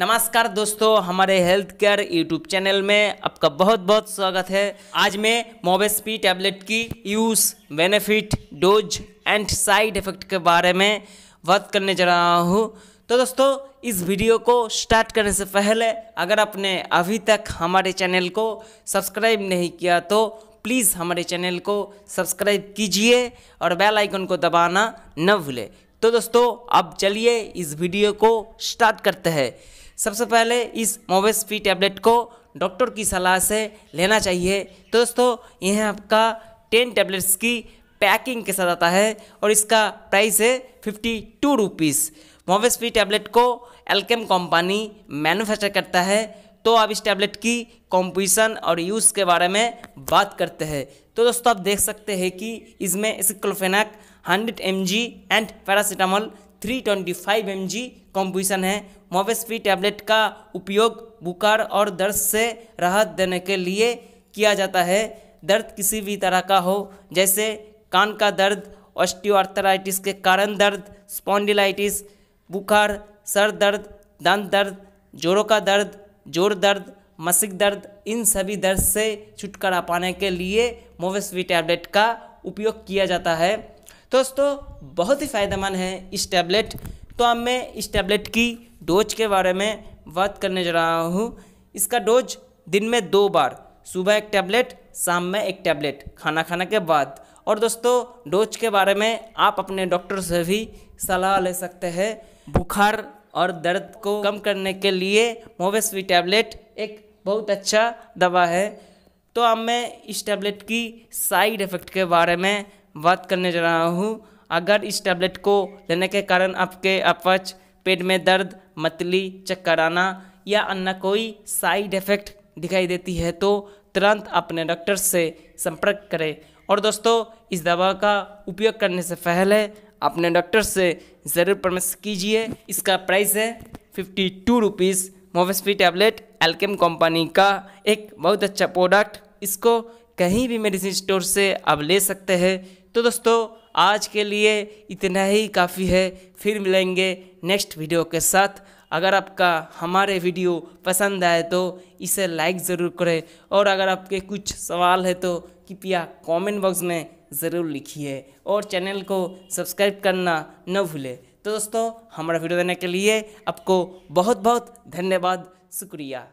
नमस्कार दोस्तों हमारे हेल्थ केयर यूट्यूब चैनल में आपका बहुत बहुत स्वागत है आज मैं मोबेस्पी टैबलेट की use benefit dose and side effect के बारे में बात करने जा रहा हूँ तो दोस्तों इस वीडियो को स्टार्ट करने से पहले अगर आपने अभी तक हमारे चैनल को सब्सक्राइब नहीं किया तो प्लीज़ हमारे चैनल को सब्सक्राइब कीजिए और बेल आइकन को दबाना न भूले तो दोस्तों अब चलिए इस वीडियो को स्टार्ट करते हैं सबसे पहले इस मोबेस फी टैबलेट को डॉक्टर की सलाह से लेना चाहिए तो दोस्तों यह आपका टेन टैबलेट्स की पैकिंग के साथ आता है और इसका प्राइस है फिफ्टी टू रुपीज़ मोबेस फी टैबलेट को एल्केम कंपनी मैन्युफैक्चर करता है तो आप इस टैबलेट की कॉम्पोजिशन और यूज़ के बारे में बात करते हैं तो दोस्तों आप देख सकते हैं कि इसमें aceclofenac 100 M and paracetamol three twenty five M G composition है मोवेस्पी टैबलेट का उपयोग बुखार और दर्द से राहत देने के लिए किया जाता है दर्द किसी भी तरह का हो जैसे कान का दर्द ऑस्टियोआर्थराइटिस के कारण दर्द स्पॉन्डिलाइटिस बुखार सर दर्द दंत दर्द जोड़ों का दर्द जोर दर्द मसिक दर्द इन सभी दर्द से छुटकारा पाने के लिए मोवेस्वी टैबलेट का उपयोग किया जाता है दोस्तों बहुत ही फ़ायदेमंद है इस टैबलेट तो अब मैं इस टैबलेट की डोज के बारे में बात करने जा रहा हूँ इसका डोज दिन में दो बार सुबह एक टैबलेट शाम में एक टैबलेट खाना खाने के बाद और दोस्तों डोज के बारे में आप अपने डॉक्टर से भी सलाह ले सकते हैं बुखार और दर्द को कम करने के लिए मोवेस्वी टैबलेट एक बहुत अच्छा दवा है तो अब मैं इस टैबलेट की साइड इफ़ेक्ट के बारे में बात करने जा रहा हूँ अगर इस टैबलेट को लेने के कारण आपके अपच पेट में दर्द मतली चक्कर आना या अन्य कोई साइड इफ़ेक्ट दिखाई देती है तो तुरंत अपने डॉक्टर से संपर्क करें और दोस्तों इस दवा का उपयोग करने से पहले अपने डॉक्टर से ज़रूर परामर्श कीजिए इसका प्राइस है फिफ्टी टू रुपीज़ मोवेस्पी टैबलेट एल्केम कंपनी का एक बहुत अच्छा प्रोडक्ट इसको कहीं भी मेडिसिन स्टोर से आप ले सकते हैं तो दोस्तों आज के लिए इतना ही काफ़ी है फिर मिलेंगे नेक्स्ट वीडियो के साथ अगर आपका हमारे वीडियो पसंद आए तो इसे लाइक ज़रूर करें और अगर आपके कुछ सवाल है तो कृपया कमेंट बॉक्स में ज़रूर लिखिए और चैनल को सब्सक्राइब करना न भूलें तो दोस्तों हमारा वीडियो देने के लिए आपको बहुत बहुत धन्यवाद शुक्रिया